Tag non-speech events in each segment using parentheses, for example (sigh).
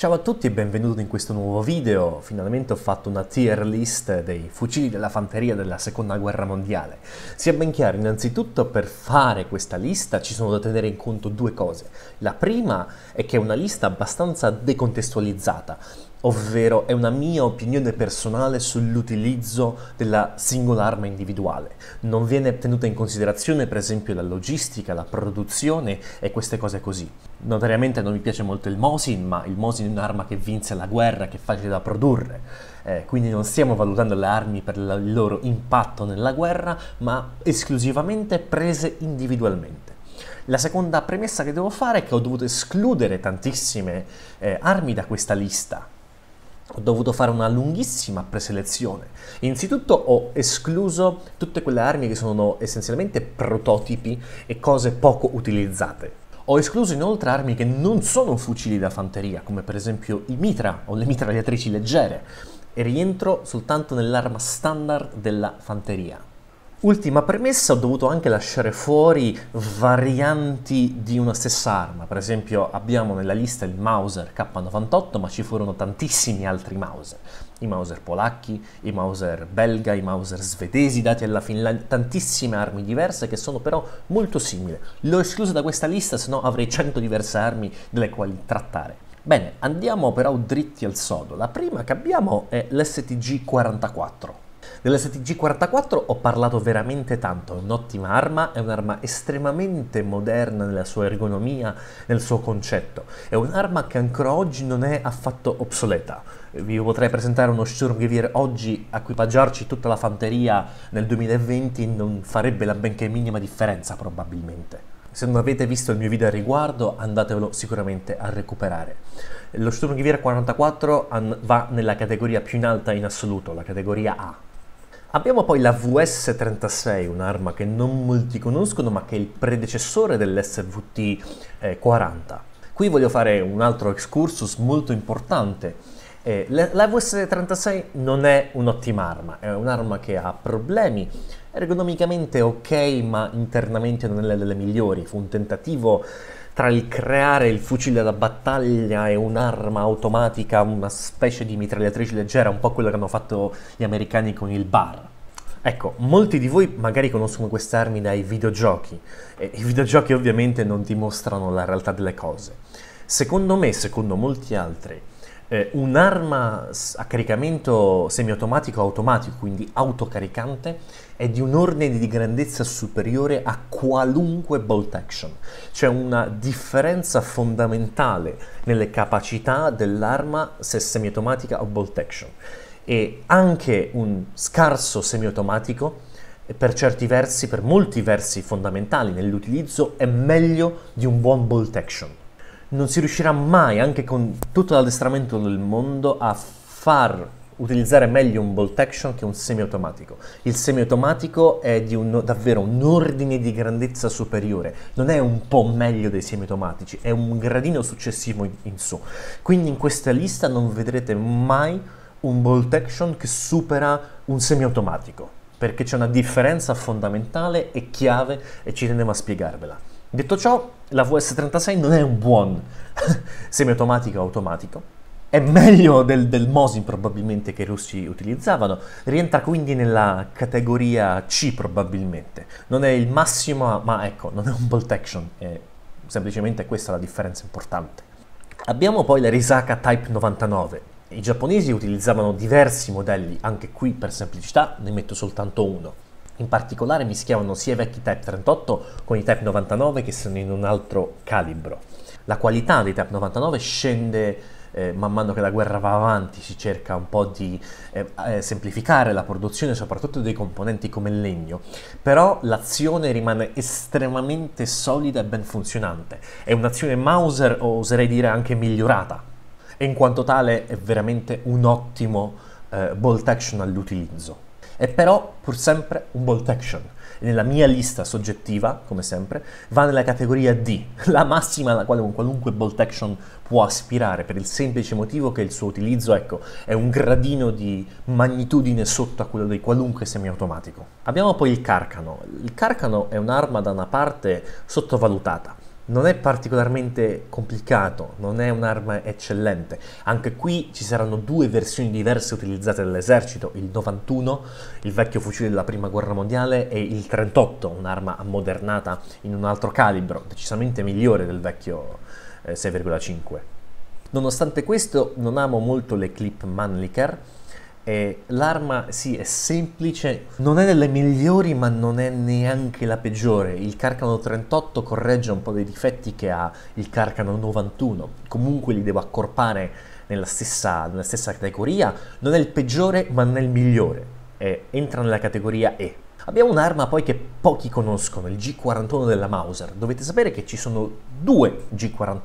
Ciao a tutti e benvenuti in questo nuovo video. Finalmente ho fatto una tier list dei fucili della fanteria della seconda guerra mondiale. Sia ben chiaro, innanzitutto per fare questa lista ci sono da tenere in conto due cose. La prima è che è una lista abbastanza decontestualizzata, ovvero è una mia opinione personale sull'utilizzo della singola arma individuale. Non viene tenuta in considerazione per esempio la logistica, la produzione e queste cose così. Notoriamente non mi piace molto il Mosin, ma il Mosin è un'arma che vinse la guerra, che è facile da produrre. Eh, quindi non stiamo valutando le armi per il loro impatto nella guerra, ma esclusivamente prese individualmente. La seconda premessa che devo fare è che ho dovuto escludere tantissime eh, armi da questa lista, ho dovuto fare una lunghissima preselezione. Innanzitutto ho escluso tutte quelle armi che sono essenzialmente prototipi e cose poco utilizzate. Ho escluso inoltre armi che non sono fucili da fanteria, come per esempio i mitra o le mitragliatrici leggere, e rientro soltanto nell'arma standard della fanteria, Ultima premessa, ho dovuto anche lasciare fuori varianti di una stessa arma, per esempio abbiamo nella lista il Mauser K98 ma ci furono tantissimi altri Mauser, i Mauser polacchi, i Mauser belga, i Mauser svedesi dati alla Finlandia, tantissime armi diverse che sono però molto simili. L'ho escluso da questa lista, se no avrei 100 diverse armi delle quali trattare. Bene, andiamo però dritti al sodo. La prima che abbiamo è l'STG-44. Dell'STG-44 ho parlato veramente tanto, è un'ottima arma, è un'arma estremamente moderna nella sua ergonomia, nel suo concetto, è un'arma che ancora oggi non è affatto obsoleta. Vi potrei presentare uno Sturmgewehr oggi, equipaggiarci tutta la fanteria nel 2020 non farebbe la benché minima differenza probabilmente. Se non avete visto il mio video al riguardo, andatevelo sicuramente a recuperare. Lo Sturmgewehr 44 va nella categoria più in alta in assoluto, la categoria A, Abbiamo poi la VS36, un'arma che non molti conoscono ma che è il predecessore dell'SVT40. Eh, Qui voglio fare un altro excursus molto importante. Eh, la VS36 non è un'ottima arma, è un'arma che ha problemi ergonomicamente ok ma internamente non è delle migliori, fu un tentativo tra il creare il fucile da battaglia e un'arma automatica, una specie di mitragliatrice leggera, un po' quello che hanno fatto gli americani con il bar. Ecco, molti di voi magari conoscono queste armi dai videogiochi e i videogiochi ovviamente non ti mostrano la realtà delle cose. Secondo me, secondo molti altri, eh, un'arma a caricamento semiautomatico automatico, quindi autocaricante, è di un ordine di grandezza superiore a qualunque bolt action. C'è una differenza fondamentale nelle capacità dell'arma se semiautomatica o bolt action e anche un scarso semiautomatico per certi versi, per molti versi fondamentali nell'utilizzo, è meglio di un buon bolt action. Non si riuscirà mai, anche con tutto l'addestramento del mondo, a far utilizzare meglio un bolt action che un semiautomatico. Il semiautomatico è di un, davvero un ordine di grandezza superiore, non è un po' meglio dei semiautomatici, è un gradino successivo in, in su. Quindi in questa lista non vedrete mai un bolt action che supera un semiautomatico, perché c'è una differenza fondamentale e chiave e ci tenevo a spiegarvela. Detto ciò, la VS36 non è un buon (laughs) semiautomatico automatico, è meglio del, del, Mosin probabilmente che i russi utilizzavano, rientra quindi nella categoria C probabilmente, non è il massimo ma ecco, non è un bolt action, è semplicemente questa la differenza importante. Abbiamo poi la Risaka Type 99, i giapponesi utilizzavano diversi modelli, anche qui per semplicità ne metto soltanto uno. In particolare mischiavano sia i vecchi Type 38 con i Type 99 che sono in un altro calibro. La qualità dei Type 99 scende eh, man mano che la guerra va avanti, si cerca un po' di eh, eh, semplificare la produzione soprattutto dei componenti come il legno, però l'azione rimane estremamente solida e ben funzionante. È un'azione Mauser o oserei dire anche migliorata e in quanto tale è veramente un ottimo eh, bolt action all'utilizzo. È però pur sempre un bolt action. E nella mia lista soggettiva, come sempre, va nella categoria D, (laughs) la massima alla quale un qualunque bolt action può aspirare, per il semplice motivo che il suo utilizzo, ecco, è un gradino di magnitudine sotto a quello di qualunque semiautomatico. Abbiamo poi il carcano. Il carcano è un'arma da una parte sottovalutata non è particolarmente complicato, non è un'arma eccellente. Anche qui ci saranno due versioni diverse utilizzate dall'esercito, il 91, il vecchio fucile della Prima Guerra Mondiale, e il 38, un'arma ammodernata in un altro calibro, decisamente migliore del vecchio eh, 6,5. Nonostante questo non amo molto le clip Mannlicher, eh, l'arma sì è semplice, non è delle migliori ma non è neanche la peggiore. Il Carcano 38 corregge un po' dei difetti che ha il Carcano 91, comunque li devo accorpare nella stessa, nella stessa categoria. Non è il peggiore ma non è il migliore, eh, entra nella categoria E. Abbiamo un'arma poi che pochi conoscono, il G41 della Mauser. Dovete sapere che ci sono due G41.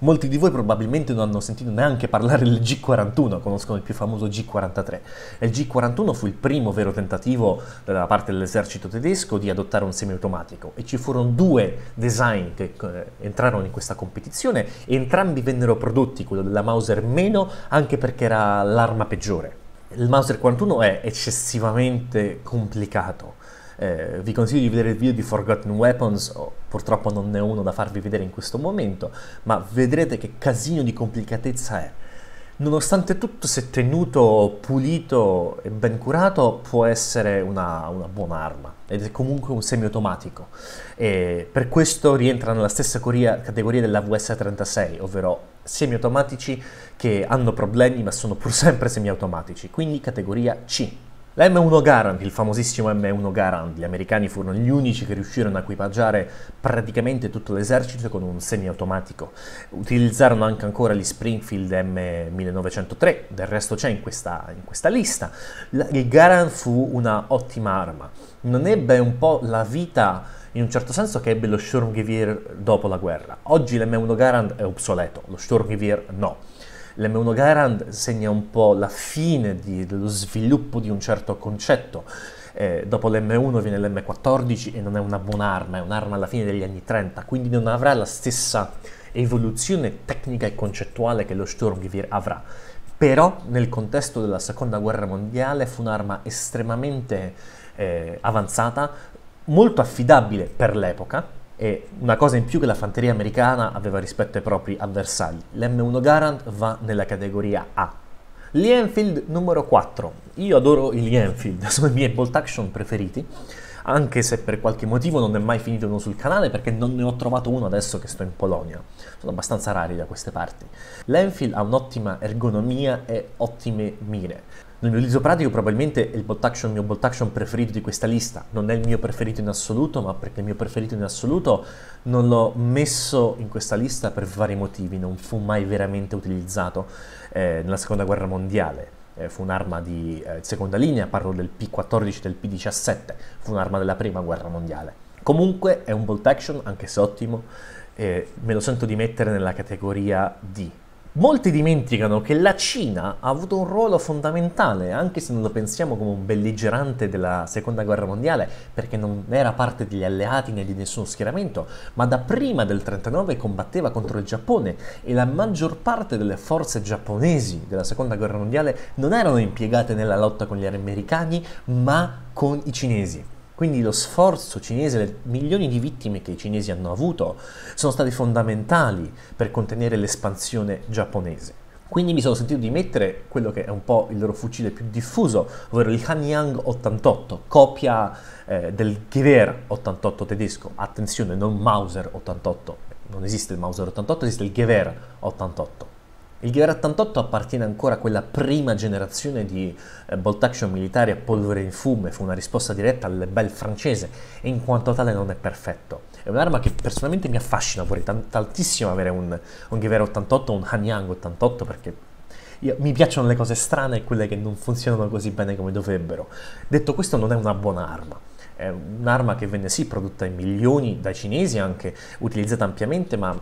Molti di voi probabilmente non hanno sentito neanche parlare del G41, conoscono il più famoso G43. il G41 fu il primo vero tentativo da parte dell'esercito tedesco di adottare un semiautomatico e ci furono due design che eh, entrarono in questa competizione e entrambi vennero prodotti, quello della Mauser meno, anche perché era l'arma peggiore. Il Mauser 41 è eccessivamente complicato eh, vi consiglio di vedere il video di Forgotten Weapons, purtroppo non ne ho uno da farvi vedere in questo momento, ma vedrete che casino di complicatezza è. Nonostante tutto, se tenuto pulito e ben curato, può essere una, una buona arma ed è comunque un semiautomatico. E per questo rientra nella stessa coria, categoria della VS36, ovvero semiautomatici che hanno problemi ma sono pur sempre semiautomatici, quindi categoria C. La M1 Garand, il famosissimo M1 Garand, gli americani furono gli unici che riuscirono a equipaggiare praticamente tutto l'esercito con un semiautomatico. Utilizzarono anche ancora gli Springfield M1903, del resto c'è in questa, in questa lista. Il Garand fu una ottima arma. Non ebbe un po' la vita in un certo senso che ebbe lo Sturmgewehr dopo la guerra. Oggi l'M1 Garand è obsoleto, lo Sturmgewehr no l'M1 Garand segna un po' la fine di, dello sviluppo di un certo concetto. Eh, dopo l'M1 viene l'M14 e non è una buona arma, è un'arma alla fine degli anni 30, quindi non avrà la stessa evoluzione tecnica e concettuale che lo Sturmgewehr avrà. Però nel contesto della seconda guerra mondiale fu un'arma estremamente eh, avanzata, molto affidabile per l'epoca, e una cosa in più che la fanteria americana aveva rispetto ai propri avversari. L'M1 Garant va nella categoria A. Gli Enfield numero 4. Io adoro gli Enfield, (laughs) sono i miei bolt action preferiti, anche se per qualche motivo non è mai finito uno sul canale perché non ne ho trovato uno adesso che sto in Polonia. Sono abbastanza rari da queste parti. L'Enfield ha un'ottima ergonomia e ottime mire. Nel mio utilizzo pratico probabilmente è il bolt action, il mio bolt action preferito di questa lista, non è il mio preferito in assoluto, ma perché il mio preferito in assoluto non l'ho messo in questa lista per vari motivi, non fu mai veramente utilizzato eh, nella seconda guerra mondiale. Eh, fu un'arma di eh, seconda linea, parlo del P14 del P17, fu un'arma della prima guerra mondiale. Comunque è un bolt action, anche se ottimo, me lo sento di mettere nella categoria D, Molti dimenticano che la Cina ha avuto un ruolo fondamentale, anche se non lo pensiamo come un belligerante della Seconda Guerra Mondiale, perché non era parte degli alleati né di nessuno schieramento, ma da prima del 1939 combatteva contro il Giappone e la maggior parte delle forze giapponesi della Seconda Guerra Mondiale non erano impiegate nella lotta con gli americani, ma con i cinesi. Quindi lo sforzo cinese, le milioni di vittime che i cinesi hanno avuto, sono state fondamentali per contenere l'espansione giapponese. Quindi mi sono sentito di mettere quello che è un po' il loro fucile più diffuso, ovvero il Hanyang 88, copia eh, del Gewehr 88 tedesco. Attenzione, non Mauser 88, non esiste il Mauser 88, esiste il Gewehr 88. Il Ghibera 88 appartiene ancora a quella prima generazione di eh, bolt action militari a polvere in fume, fu una risposta diretta al bel francese e in quanto tale non è perfetto. È un'arma che personalmente mi affascina, vorrei tantissimo avere un, un Ghibera 88 o un Hanyang 88 perché io, mi piacciono le cose strane e quelle che non funzionano così bene come dovrebbero. Detto questo non è una buona arma è un'arma che venne sì prodotta in milioni dai cinesi anche utilizzata ampiamente ma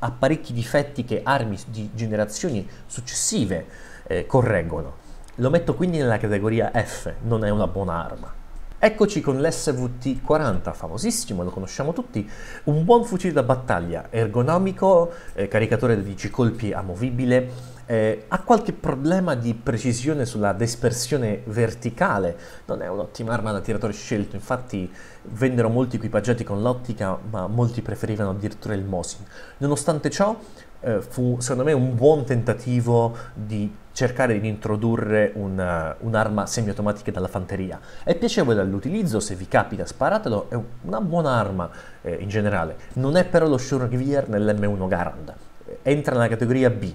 ha parecchi difetti che armi di generazioni successive eh, correggono. Lo metto quindi nella categoria F, non è una buona arma. Eccoci con l'SVT-40, famosissimo, lo conosciamo tutti, un buon fucile da battaglia, ergonomico, eh, caricatore da 10 colpi amovibile, eh, ha qualche problema di precisione sulla dispersione verticale, non è un'ottima arma da tiratore scelto, infatti Vennero molti equipaggiati con l'ottica, ma molti preferivano addirittura il Mosin. Nonostante ciò, eh, fu secondo me un buon tentativo di cercare di introdurre una, eh, un'arma semiautomatica dalla fanteria. È piacevole all'utilizzo, se vi capita sparatelo, è una buona arma eh, in generale. Non è però lo Shurgewehr nell'M1 Garand. Entra nella categoria B.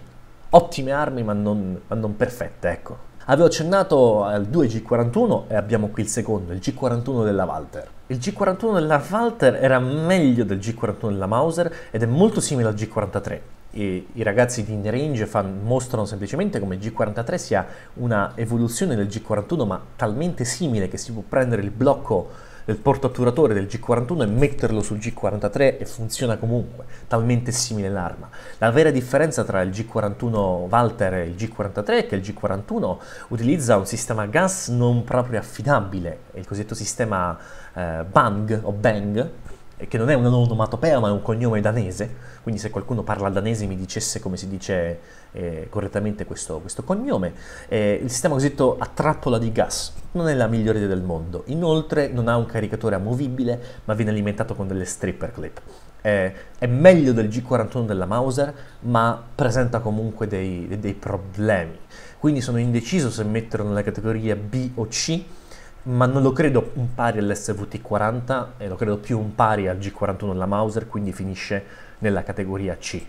Ottime armi ma non, ma non perfette, ecco. Avevo accennato al 2 G41 e abbiamo qui il secondo, il G41 della Walter. Il G41 della Walter era meglio del G41 della Mauser ed è molto simile al G43. E I ragazzi di In fan, mostrano semplicemente come il G43 sia una evoluzione del G41 ma talmente simile che si può prendere il blocco del porto atturatore del G41 e metterlo sul G43 e funziona comunque, talmente simile l'arma. La vera differenza tra il G41 Walter e il G43 è che il G41 utilizza un sistema gas non proprio affidabile, il cosiddetto sistema eh, BANG o BANG, eh, che non è una onomatopea ma è un cognome danese, quindi se qualcuno parla danese mi dicesse come si dice eh, correttamente questo, questo cognome. Eh, il sistema cosiddetto a trappola di gas non è la migliore idea del mondo, inoltre non ha un caricatore amovibile ma viene alimentato con delle stripper clip. Eh, è meglio del G41 della Mauser ma presenta comunque dei, dei problemi, quindi sono indeciso se metterlo nella categoria B o C ma non lo credo un pari all'SVT40 e lo credo più un pari al G41 della Mauser, quindi finisce nella categoria C.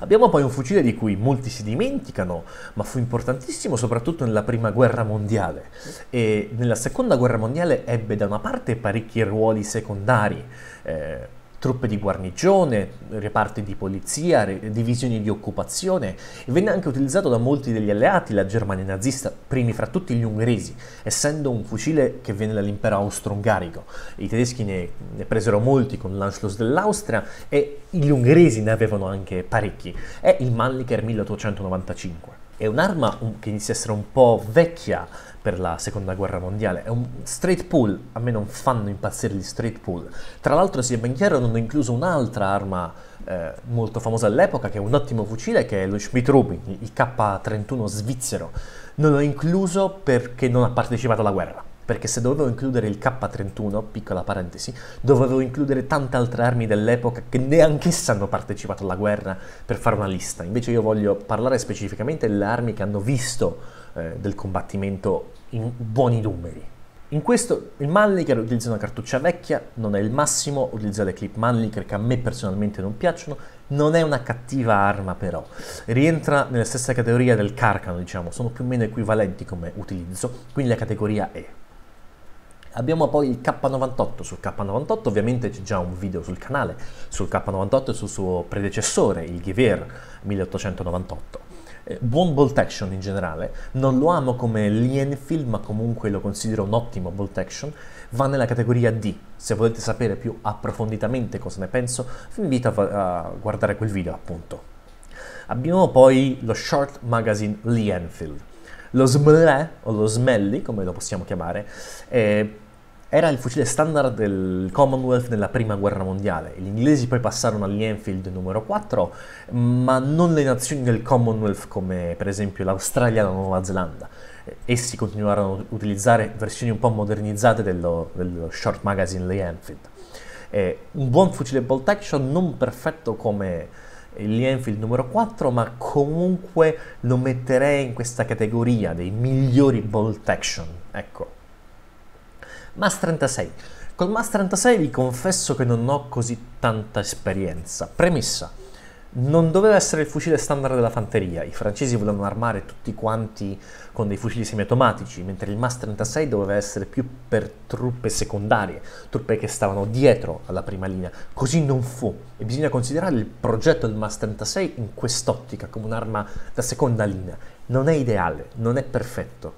Abbiamo poi un fucile di cui molti si dimenticano, ma fu importantissimo soprattutto nella prima guerra mondiale e nella seconda guerra mondiale ebbe da una parte parecchi ruoli secondari. Eh, truppe di guarnigione, reparti di polizia, divisioni di occupazione e venne anche utilizzato da molti degli alleati la Germania nazista, primi fra tutti gli ungheresi, essendo un fucile che venne dall'impero austro-ungarico. I tedeschi ne, ne presero molti con l'Anschluss dell'Austria e gli ungheresi ne avevano anche parecchi. È il Mannlicher 1895. È un'arma che inizia a essere un po' vecchia per la seconda guerra mondiale. È un straight pull, a me non fanno impazzire gli straight pull. Tra l'altro, sia ben chiaro, non ho incluso un'altra arma eh, molto famosa all'epoca, che è un ottimo fucile, che è lo Schmidt Rubin, il K31 svizzero. Non l'ho incluso perché non ha partecipato alla guerra perché se dovevo includere il K31, piccola parentesi, dovevo includere tante altre armi dell'epoca che neanch'esse hanno partecipato alla guerra per fare una lista. Invece io voglio parlare specificamente delle armi che hanno visto eh, del combattimento in buoni numeri. In questo il Manliker utilizza una cartuccia vecchia, non è il massimo, utilizza le clip Manliker che a me personalmente non piacciono, non è una cattiva arma però, rientra nella stessa categoria del carcano diciamo, sono più o meno equivalenti come utilizzo, quindi la categoria E. Abbiamo poi il K98, sul K98 ovviamente c'è già un video sul canale, sul K98 e sul suo predecessore, il Gewehr 1898. buon bolt action in generale, non lo amo come l'Enfield ma comunque lo considero un ottimo bolt action, va nella categoria D. Se volete sapere più approfonditamente cosa ne penso, vi invito a, guardare quel video appunto. Abbiamo poi lo short magazine Lee Enfield. Lo SMLE, o lo Smelly come lo possiamo chiamare, eh, era il fucile standard del Commonwealth nella prima guerra mondiale. Gli inglesi poi passarono all'Enfield numero 4, ma non le nazioni del Commonwealth come per esempio l'Australia e la Nuova Zelanda. Essi continuarono ad utilizzare versioni un po' modernizzate dello, dello short magazine Lee Enfield. Eh, un buon fucile bolt action, non perfetto come l'Enfield numero 4, ma comunque lo metterei in questa categoria dei migliori bolt action. Ecco. Mas 36. Col Mas 36 vi confesso che non ho così tanta esperienza. Premessa. Non doveva essere il fucile standard della fanteria, i francesi volevano armare tutti quanti con dei fucili semiautomatici, mentre il Mas 36 doveva essere più per truppe secondarie, truppe che stavano dietro alla prima linea. Così non fu e bisogna considerare il progetto del Mas 36 in quest'ottica, come un'arma da seconda linea. Non è ideale, non è perfetto,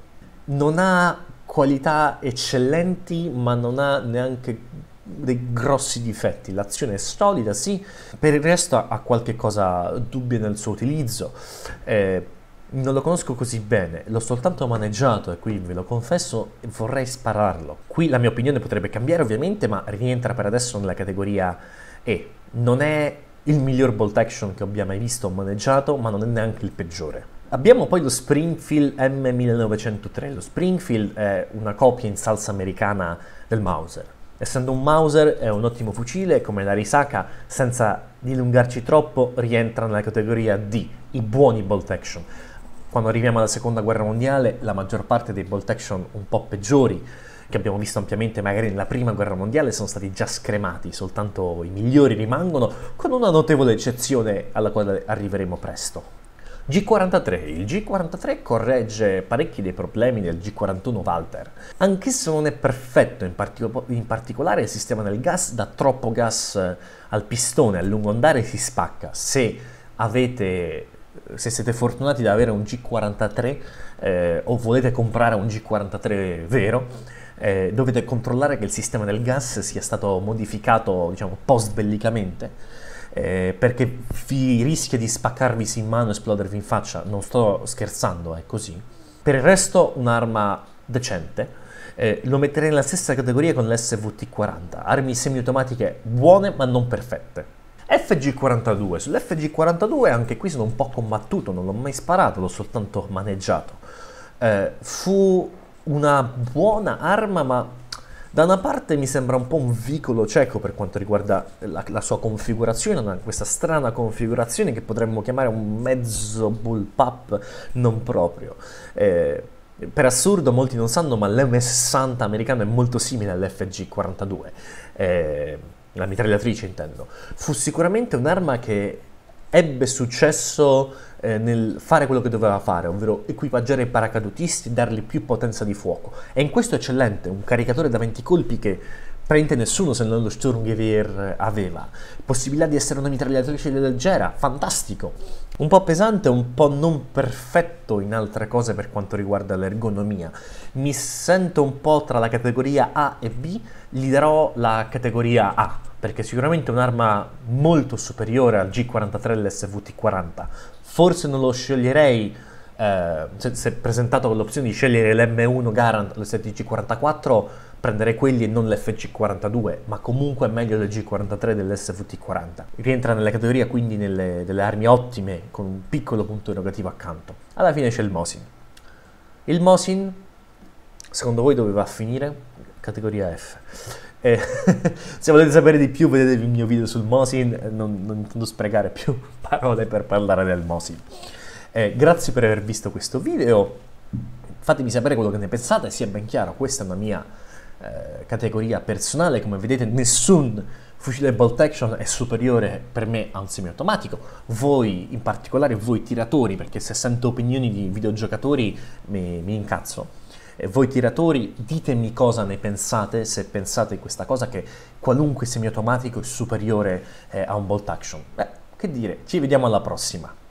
non ha qualità eccellenti, ma non ha neanche dei grossi difetti. L'azione è solida, sì, per il resto ha qualche cosa dubbia nel suo utilizzo. Eh, non lo conosco così bene, l'ho soltanto maneggiato e qui ve lo confesso vorrei spararlo. Qui la mia opinione potrebbe cambiare ovviamente, ma rientra per adesso nella categoria E. Non è il miglior bolt action che abbia mai visto o maneggiato, ma non è neanche il peggiore. Abbiamo poi lo Springfield M1903. Lo Springfield è una copia in salsa americana del Mauser. Essendo un Mauser è un ottimo fucile, come la Risaka, senza dilungarci troppo, rientra nella categoria D, i buoni bolt action. Quando arriviamo alla seconda guerra mondiale, la maggior parte dei bolt action un po' peggiori, che abbiamo visto ampiamente magari nella prima guerra mondiale, sono stati già scremati, soltanto i migliori rimangono, con una notevole eccezione alla quale arriveremo presto. G43. Il G43 corregge parecchi dei problemi del G41 Walter. Anch'esso non è perfetto, in, partico- in, particolare il sistema del gas dà troppo gas eh, al pistone, a lungo andare si spacca. Se, avete, eh, se siete fortunati ad avere un G43 eh, o volete comprare un G43 vero, eh, dovete controllare che il sistema del gas sia stato modificato diciamo, post bellicamente eh, perché vi rischia di spaccarvisi in mano e esplodervi in faccia, non sto scherzando, è così. Per il resto un'arma decente, eh, lo metterei nella stessa categoria con l'SVT-40, armi semiautomatiche buone ma non perfette. FG-42, sull'FG-42 anche qui sono un po' combattuto, non l'ho mai sparato, l'ho soltanto maneggiato. Eh, fu una buona arma ma da una parte mi sembra un po' un vicolo cieco per quanto riguarda la, la sua configurazione, una, questa strana configurazione che potremmo chiamare un mezzo bullpup non proprio. Eh, per assurdo molti non sanno, ma l'M60 americano è molto simile all'FG42, eh, la mitragliatrice intendo. Fu sicuramente un'arma che ebbe successo eh, nel fare quello che doveva fare, ovvero equipaggiare i paracadutisti, dargli più potenza di fuoco. E in questo è eccellente, un caricatore da 20 colpi che praticamente nessuno se non lo Sturmgewehr eh, aveva. Possibilità di essere una mitragliatrice leggera, fantastico. Un po' pesante, un po' non perfetto in altre cose per quanto riguarda l'ergonomia. Mi sento un po' tra la categoria A e B, gli darò la categoria A, perché è sicuramente un'arma molto superiore al G43 e all'SVT40. Forse non lo sceglierei eh, se, se, presentato con l'opzione di scegliere l'M1 Garant o l'STG44, prenderei quelli e non lfg 42 ma comunque è meglio del G43 e dell'SVT40. Rientra nella categoria quindi nelle, delle armi ottime con un piccolo punto erogativo accanto. Alla fine c'è il Mosin. Il Mosin, secondo voi doveva finire? Categoria F. Eh, (laughs) se volete sapere di più vedete il mio video sul Mosin, eh, non, non intendo sprecare più (laughs) parole per parlare del Mosin. Eh, grazie per aver visto questo video, fatemi sapere quello che ne pensate, sia ben chiaro, questa è una mia eh, categoria personale, come vedete nessun fucile bolt action è superiore per me a un semiautomatico. Voi, in particolare voi tiratori, perché se sento opinioni di videogiocatori mi, mi incazzo. Eh, voi tiratori ditemi cosa ne pensate, se pensate questa cosa che qualunque semiautomatico è superiore eh, a un bolt action. Beh, che dire, ci vediamo alla prossima.